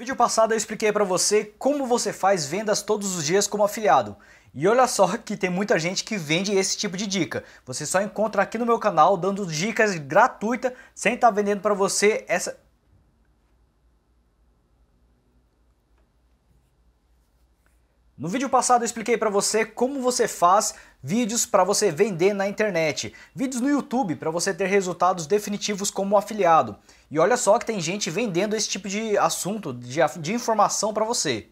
vídeo passado eu expliquei para você como você faz vendas todos os dias como afiliado. E olha só que tem muita gente que vende esse tipo de dica. Você só encontra aqui no meu canal dando dicas gratuita sem estar tá vendendo para você essa No vídeo passado eu expliquei para você como você faz vídeos para você vender na internet, vídeos no YouTube para você ter resultados definitivos como afiliado. E olha só que tem gente vendendo esse tipo de assunto, de, de informação para você.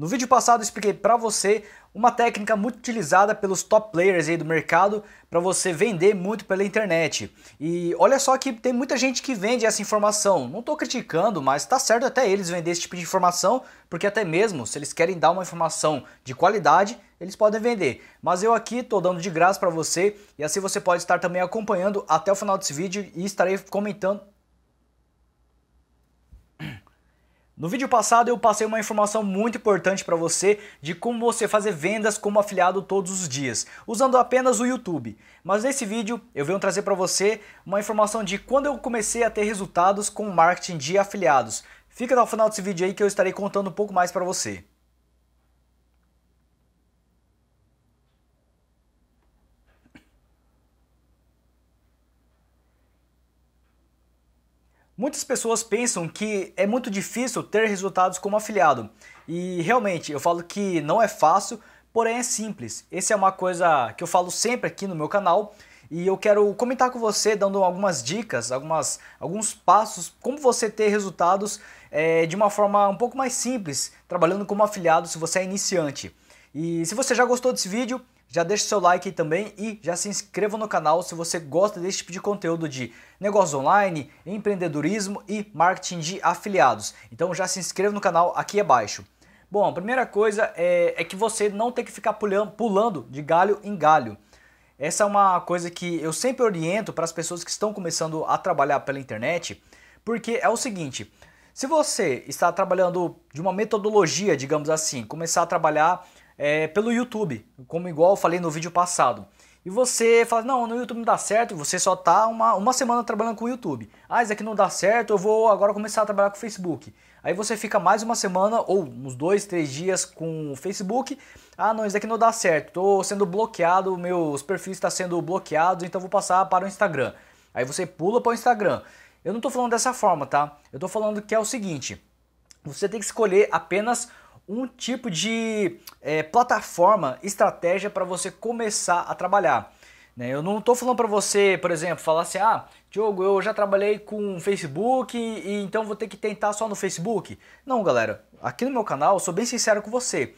No vídeo passado expliquei para você uma técnica muito utilizada pelos top players aí do mercado para você vender muito pela internet. E olha só que tem muita gente que vende essa informação. Não estou criticando, mas está certo até eles vender esse tipo de informação, porque até mesmo se eles querem dar uma informação de qualidade, eles podem vender. Mas eu aqui estou dando de graça para você e assim você pode estar também acompanhando até o final desse vídeo e estarei comentando No vídeo passado eu passei uma informação muito importante para você de como você fazer vendas como afiliado todos os dias, usando apenas o YouTube. Mas nesse vídeo eu venho trazer para você uma informação de quando eu comecei a ter resultados com marketing de afiliados. Fica até o final desse vídeo aí que eu estarei contando um pouco mais para você. Muitas pessoas pensam que é muito difícil ter resultados como afiliado. E realmente, eu falo que não é fácil, porém é simples. Essa é uma coisa que eu falo sempre aqui no meu canal e eu quero comentar com você, dando algumas dicas, algumas, alguns passos, como você ter resultados é, de uma forma um pouco mais simples, trabalhando como afiliado se você é iniciante. E se você já gostou desse vídeo, já deixa seu like aí também e já se inscreva no canal se você gosta desse tipo de conteúdo de negócios online, empreendedorismo e marketing de afiliados. Então já se inscreva no canal aqui abaixo. Bom, a primeira coisa é, é que você não tem que ficar pulando de galho em galho. Essa é uma coisa que eu sempre oriento para as pessoas que estão começando a trabalhar pela internet, porque é o seguinte: se você está trabalhando de uma metodologia, digamos assim, começar a trabalhar é, pelo YouTube, como igual eu falei no vídeo passado. E você fala, não, no YouTube não dá certo, você só tá uma, uma semana trabalhando com o YouTube. Ah, isso aqui não dá certo, eu vou agora começar a trabalhar com o Facebook. Aí você fica mais uma semana ou uns dois, três dias com o Facebook. Ah, não, isso aqui não dá certo, estou sendo bloqueado, meus perfis estão tá sendo bloqueados, então vou passar para o Instagram. Aí você pula para o Instagram. Eu não estou falando dessa forma, tá? Eu estou falando que é o seguinte, você tem que escolher apenas um tipo de é, plataforma, estratégia para você começar a trabalhar. Né? Eu não estou falando para você, por exemplo, falar assim, ah, Diogo, eu já trabalhei com Facebook e então vou ter que tentar só no Facebook. Não, galera, aqui no meu canal eu sou bem sincero com você.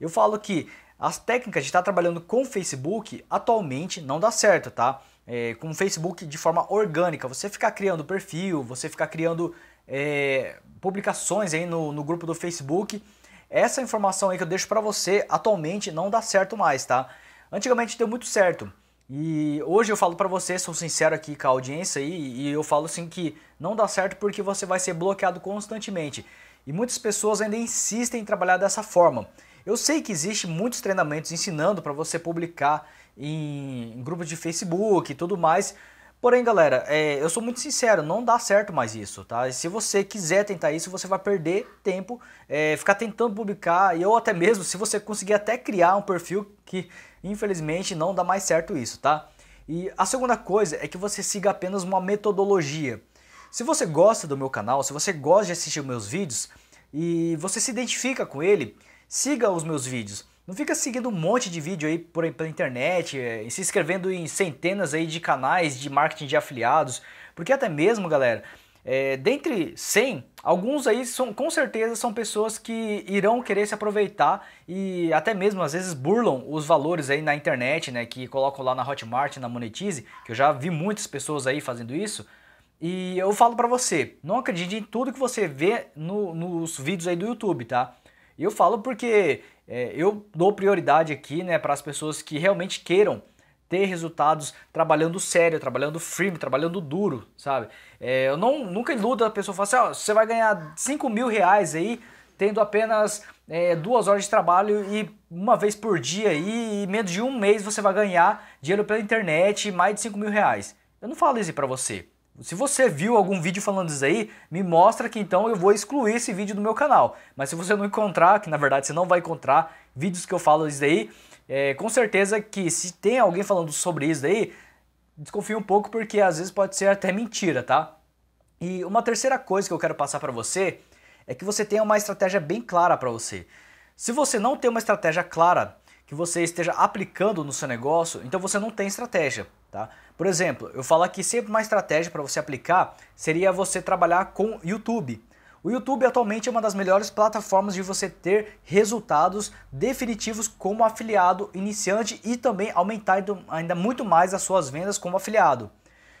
Eu falo que as técnicas de estar trabalhando com Facebook atualmente não dá certo, tá? É, com o Facebook de forma orgânica, você ficar criando perfil, você ficar criando é, publicações aí no, no grupo do Facebook, essa informação aí que eu deixo para você atualmente não dá certo mais, tá? Antigamente deu muito certo. E hoje eu falo para você, sou sincero aqui com a audiência aí, e eu falo assim que não dá certo porque você vai ser bloqueado constantemente. E muitas pessoas ainda insistem em trabalhar dessa forma. Eu sei que existe muitos treinamentos ensinando para você publicar em, em grupos de Facebook e tudo mais, Porém, galera, é, eu sou muito sincero, não dá certo mais isso, tá? E se você quiser tentar isso, você vai perder tempo, é, ficar tentando publicar, e ou até mesmo se você conseguir até criar um perfil que infelizmente não dá mais certo isso, tá? E a segunda coisa é que você siga apenas uma metodologia. Se você gosta do meu canal, se você gosta de assistir meus vídeos e você se identifica com ele, siga os meus vídeos. Não fica seguindo um monte de vídeo aí por, pela internet, é, e se inscrevendo em centenas aí de canais de marketing de afiliados, porque até mesmo, galera, é, dentre 100, alguns aí são, com certeza são pessoas que irão querer se aproveitar e até mesmo às vezes burlam os valores aí na internet, né, que colocam lá na Hotmart, na Monetize, que eu já vi muitas pessoas aí fazendo isso. E eu falo para você, não acredite em tudo que você vê no, nos vídeos aí do YouTube, tá? Eu falo porque é, eu dou prioridade aqui né, para as pessoas que realmente queiram ter resultados trabalhando sério, trabalhando firme, trabalhando duro, sabe? É, eu não, nunca iludo a pessoa, falo assim, você vai ganhar 5 mil reais aí tendo apenas é, duas horas de trabalho e uma vez por dia e em menos de um mês você vai ganhar dinheiro pela internet mais de 5 mil reais. Eu não falo isso para você. Se você viu algum vídeo falando isso aí, me mostra que então eu vou excluir esse vídeo do meu canal. Mas se você não encontrar, que na verdade você não vai encontrar vídeos que eu falo isso aí, é, com certeza que se tem alguém falando sobre isso aí, desconfie um pouco porque às vezes pode ser até mentira, tá? E uma terceira coisa que eu quero passar para você é que você tenha uma estratégia bem clara para você. Se você não tem uma estratégia clara que você esteja aplicando no seu negócio, então você não tem estratégia, tá? Por exemplo, eu falo aqui sempre uma estratégia para você aplicar seria você trabalhar com YouTube. O YouTube atualmente é uma das melhores plataformas de você ter resultados definitivos como afiliado iniciante e também aumentar ainda muito mais as suas vendas como afiliado.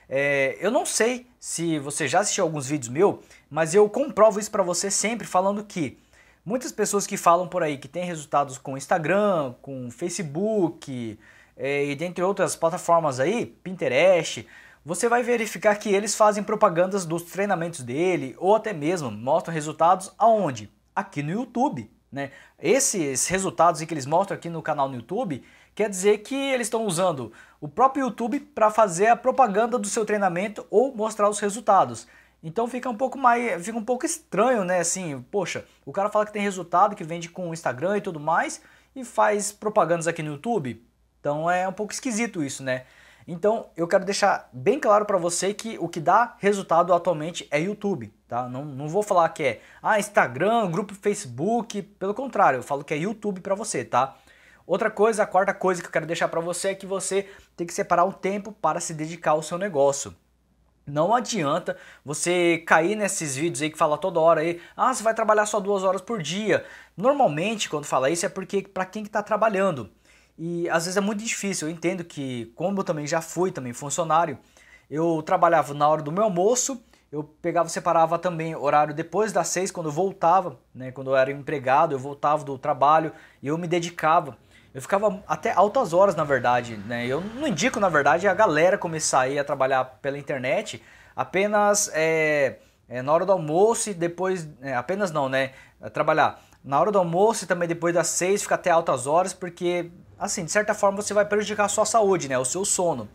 É, eu não sei se você já assistiu alguns vídeos meu, mas eu comprovo isso para você sempre falando que muitas pessoas que falam por aí que tem resultados com Instagram, com Facebook, é, e dentre outras plataformas aí, Pinterest, você vai verificar que eles fazem propagandas dos treinamentos dele ou até mesmo mostram resultados aonde? Aqui no YouTube. Né? Esses resultados que eles mostram aqui no canal no YouTube quer dizer que eles estão usando o próprio YouTube para fazer a propaganda do seu treinamento ou mostrar os resultados. Então fica um pouco mais, fica um pouco estranho, né? Assim, poxa, o cara fala que tem resultado, que vende com o Instagram e tudo mais, e faz propagandas aqui no YouTube. Então é um pouco esquisito isso, né? Então eu quero deixar bem claro para você que o que dá resultado atualmente é YouTube, tá? Não, não vou falar que é ah, Instagram, grupo Facebook, pelo contrário, eu falo que é YouTube para você, tá? Outra coisa, a quarta coisa que eu quero deixar para você é que você tem que separar um tempo para se dedicar ao seu negócio. Não adianta você cair nesses vídeos aí que fala toda hora aí, ah, você vai trabalhar só duas horas por dia. Normalmente, quando fala isso, é porque para quem está trabalhando. E às vezes é muito difícil. Eu entendo que, como eu também já fui também funcionário, eu trabalhava na hora do meu almoço, eu pegava, separava também horário depois das seis, quando eu voltava, né, quando eu era empregado, eu voltava do trabalho e eu me dedicava. Eu ficava até altas horas, na verdade. Né? Eu não indico, na verdade, a galera começar a ir a trabalhar pela internet apenas é, é, na hora do almoço e depois. É, apenas não, né? Trabalhar na hora do almoço e também depois das seis, fica até altas horas, porque assim, de certa forma você vai prejudicar a sua saúde, né, o seu sono.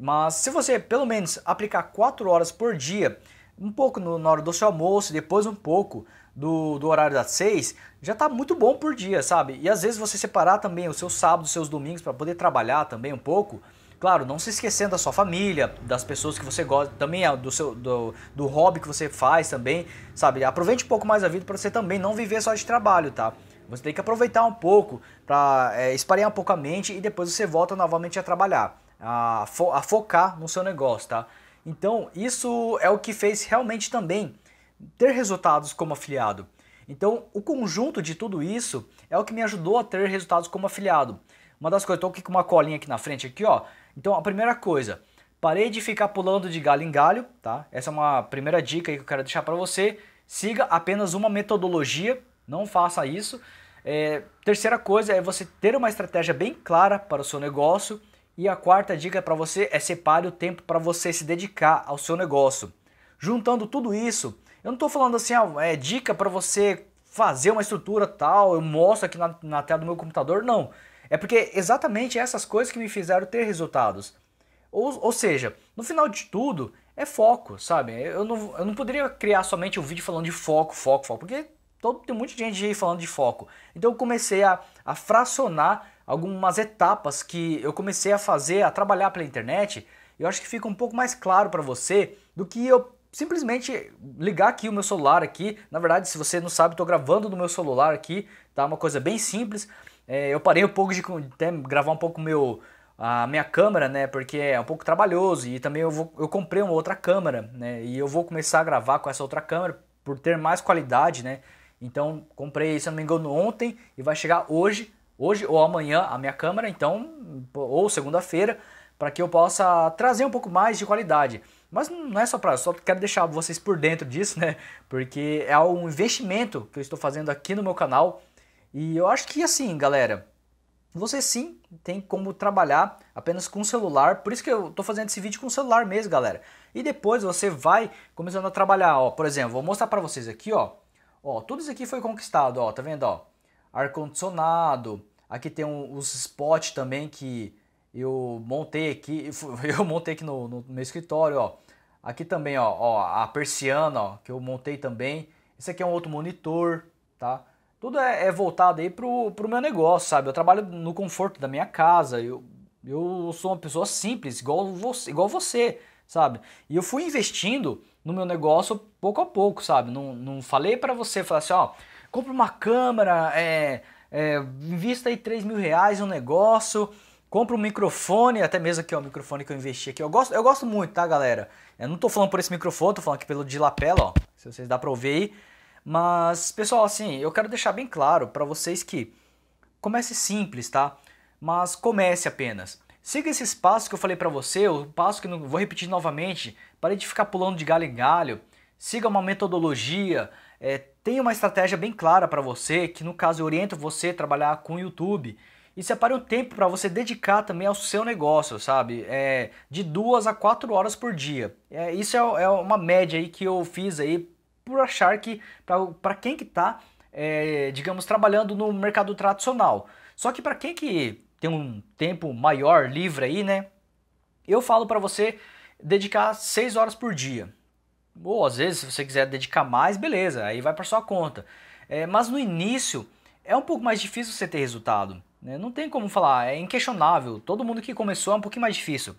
Mas se você, pelo menos, aplicar 4 horas por dia, um pouco no, na hora do seu almoço, depois um pouco do, do horário das 6, já está muito bom por dia, sabe? E às vezes você separar também os seus sábados, os seus domingos para poder trabalhar também um pouco, Claro, não se esquecendo da sua família, das pessoas que você gosta, também do seu do, do hobby que você faz também, sabe? Aproveite um pouco mais a vida para você também não viver só de trabalho, tá? Você tem que aproveitar um pouco para é, espalhar um pouco a mente e depois você volta novamente a trabalhar, a, fo a focar no seu negócio, tá? Então, isso é o que fez realmente também ter resultados como afiliado. Então, o conjunto de tudo isso é o que me ajudou a ter resultados como afiliado. Uma das coisas, estou aqui com uma colinha aqui na frente aqui, ó. Então, a primeira coisa, parei de ficar pulando de galho em galho, tá? Essa é uma primeira dica que eu quero deixar para você. Siga apenas uma metodologia, não faça isso. É, terceira coisa é você ter uma estratégia bem clara para o seu negócio. E a quarta dica para você é separe o tempo para você se dedicar ao seu negócio. Juntando tudo isso, eu não estou falando assim, ah, é dica para você fazer uma estrutura tal, eu mostro aqui na, na tela do meu computador, não. É porque exatamente essas coisas que me fizeram ter resultados. Ou, ou seja, no final de tudo, é foco, sabe? Eu não, eu não poderia criar somente um vídeo falando de foco, foco, foco, porque Todo, então, tem muita gente aí falando de foco. Então eu comecei a, a fracionar algumas etapas que eu comecei a fazer, a trabalhar pela internet. Eu acho que fica um pouco mais claro para você do que eu simplesmente ligar aqui o meu celular aqui. Na verdade, se você não sabe, estou gravando no meu celular aqui, tá? Uma coisa bem simples. É, eu parei um pouco de até gravar um pouco meu a minha câmera, né? Porque é um pouco trabalhoso e também eu, vou, eu comprei uma outra câmera, né? E eu vou começar a gravar com essa outra câmera por ter mais qualidade, né? Então, comprei, se eu não me engano, ontem e vai chegar hoje, hoje ou amanhã a minha câmera, então, ou segunda-feira, para que eu possa trazer um pouco mais de qualidade. Mas não é só para, só quero deixar vocês por dentro disso, né? Porque é um investimento que eu estou fazendo aqui no meu canal. E eu acho que assim, galera, você sim tem como trabalhar apenas com celular, por isso que eu estou fazendo esse vídeo com celular mesmo, galera. E depois você vai começando a trabalhar, ó, por exemplo, vou mostrar para vocês aqui, ó, Ó, tudo isso aqui foi conquistado, ó, tá vendo, ó? Ar-condicionado, aqui tem um, os spots também que eu montei aqui, eu montei aqui no, no, meu escritório, ó. Aqui também, ó, ó, a persiana, ó, que eu montei também. Esse aqui é um outro monitor, tá? Tudo é, é voltado aí pro, pro meu negócio, sabe? Eu trabalho no conforto da minha casa, eu, eu sou uma pessoa simples, igual você, igual você sabe? E eu fui investindo no meu negócio pouco a pouco, sabe? Não, não falei para você, falar assim, ó, compra uma câmera, é, é, invista aí 3 mil reais no negócio, compra um microfone, até mesmo aqui, ó, o microfone que eu investi aqui. Eu gosto, eu gosto muito, tá, galera? Eu não tô falando por esse microfone, tô falando aqui pelo de lapela, ó, se vocês dá pra ouvir aí. Mas, pessoal, assim, eu quero deixar bem claro para vocês que comece é simples, tá? Mas comece apenas. Siga esses passos que eu falei para você, o passo que não vou repetir novamente, pare de ficar pulando de galho em galho, siga uma metodologia, é, tenha uma estratégia bem clara para você, que no caso eu oriento você a trabalhar com o YouTube. E separe um tempo para você dedicar também ao seu negócio, sabe? É, de duas a quatro horas por dia. É, isso é, é uma média aí que eu fiz aí por achar que para quem que está, é, digamos, trabalhando no mercado tradicional. Só que para quem que tem um tempo maior livre aí, né? Eu falo para você dedicar 6 horas por dia. Ou às vezes, se você quiser dedicar mais, beleza, aí vai para sua conta. É, mas no início é um pouco mais difícil você ter resultado. Né? Não tem como falar, é inquestionável. Todo mundo que começou é um pouquinho mais difícil.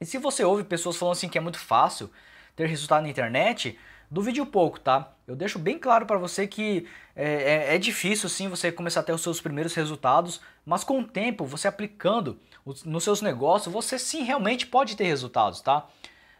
E se você ouve pessoas falando assim que é muito fácil ter resultado na internet, Duvide pouco, tá? Eu deixo bem claro para você que é, é, é, difícil sim você começar a ter os seus primeiros resultados, mas com o tempo, você aplicando nos seus negócios, você sim realmente pode ter resultados, tá?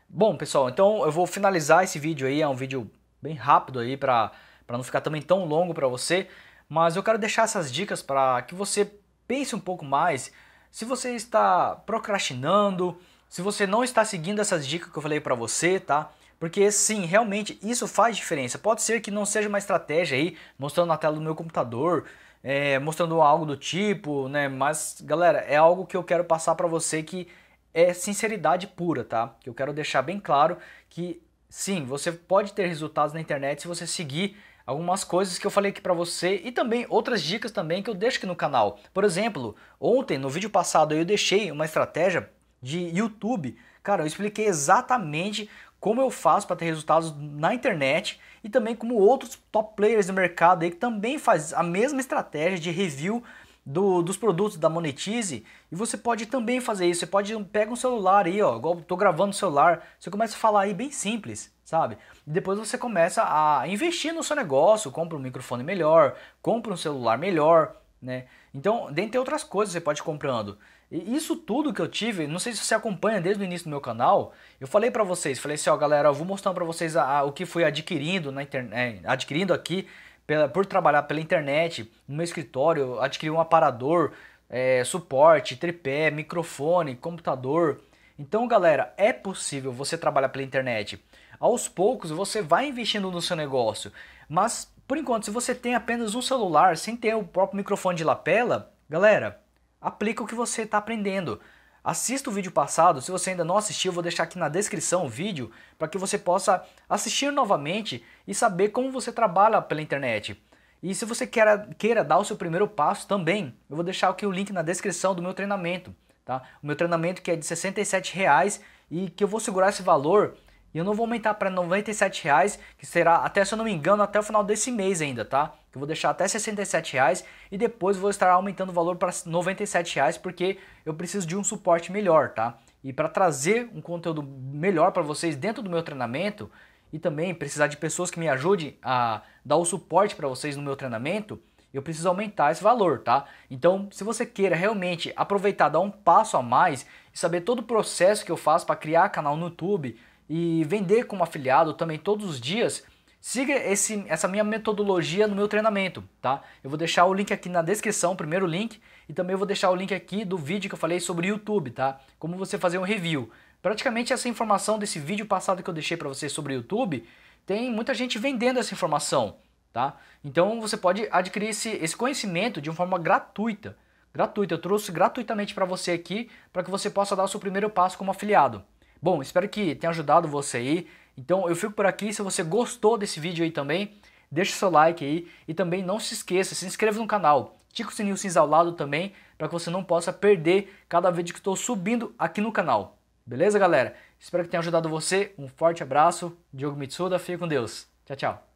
Bom, pessoal, então eu vou finalizar esse vídeo aí, é um vídeo bem rápido aí para não ficar também tão longo para você, mas eu quero deixar essas dicas para que você pense um pouco mais se você está procrastinando, se você não está seguindo essas dicas que eu falei para você, tá? Porque sim, realmente isso faz diferença. Pode ser que não seja uma estratégia aí, mostrando na tela do meu computador, é, mostrando algo do tipo, né? Mas, galera, é algo que eu quero passar para você que é sinceridade pura, tá? Que eu quero deixar bem claro que sim, você pode ter resultados na internet se você seguir algumas coisas que eu falei aqui para você e também outras dicas também que eu deixo aqui no canal. Por exemplo, ontem no vídeo passado eu deixei uma estratégia de YouTube, cara, eu expliquei exatamente como eu faço para ter resultados na internet e também como outros top players do mercado aí que também faz a mesma estratégia de review do, dos produtos da Monetize e você pode também fazer isso. Você pode pega um celular aí, ó, igual tô gravando o celular, você começa a falar aí bem simples, sabe? E depois você começa a investir no seu negócio, compra um microfone melhor, compra um celular melhor, né? Então, dentre outras coisas, você pode ir comprando. E isso tudo que eu tive, não sei se você acompanha desde o início do meu canal, eu falei para vocês, falei assim, ó galera, eu vou mostrando para vocês a, a, o que fui adquirindo na internet, é, adquirindo aqui pela, por trabalhar pela internet, no meu escritório, adquiri um aparador, é, suporte, tripé, microfone, computador. Então, galera, é possível você trabalhar pela internet. Aos poucos você vai investindo no seu negócio, mas por enquanto, se você tem apenas um celular sem ter o próprio microfone de lapela, galera, aplica o que você está aprendendo. Assista o vídeo passado, se você ainda não assistiu, vou deixar aqui na descrição o vídeo para que você possa assistir novamente e saber como você trabalha pela internet. E se você queira, queira dar o seu primeiro passo também, eu vou deixar aqui o link na descrição do meu treinamento. Tá? O meu treinamento que é de R$ reais e que eu vou segurar esse valor e eu não vou aumentar para 97 reais, que será até se eu não me engano até o final desse mês ainda, tá? Eu vou deixar até 67 reais e depois vou estar aumentando o valor para 97 reais porque eu preciso de um suporte melhor, tá? E para trazer um conteúdo melhor para vocês dentro do meu treinamento e também precisar de pessoas que me ajudem a dar o suporte para vocês no meu treinamento, eu preciso aumentar esse valor, tá? Então, se você queira realmente aproveitar, dar um passo a mais e saber todo o processo que eu faço para criar canal no YouTube e vender como afiliado também todos os dias, siga esse, essa minha metodologia no meu treinamento, tá? Eu vou deixar o link aqui na descrição, primeiro link, e também vou deixar o link aqui do vídeo que eu falei sobre YouTube, tá? Como você fazer um review. Praticamente essa informação desse vídeo passado que eu deixei para você sobre YouTube, tem muita gente vendendo essa informação, tá? Então você pode adquirir esse, esse conhecimento de uma forma gratuita. Gratuita, eu trouxe gratuitamente para você aqui, para que você possa dar o seu primeiro passo como afiliado. Bom, espero que tenha ajudado você aí. Então eu fico por aqui. Se você gostou desse vídeo aí também, deixa o seu like aí e também não se esqueça, se inscreva no canal. Tica o sininho cinza ao lado também, para que você não possa perder cada vídeo que estou subindo aqui no canal. Beleza, galera? Espero que tenha ajudado você. Um forte abraço. Diogo Mitsuda, fique com Deus. Tchau, tchau.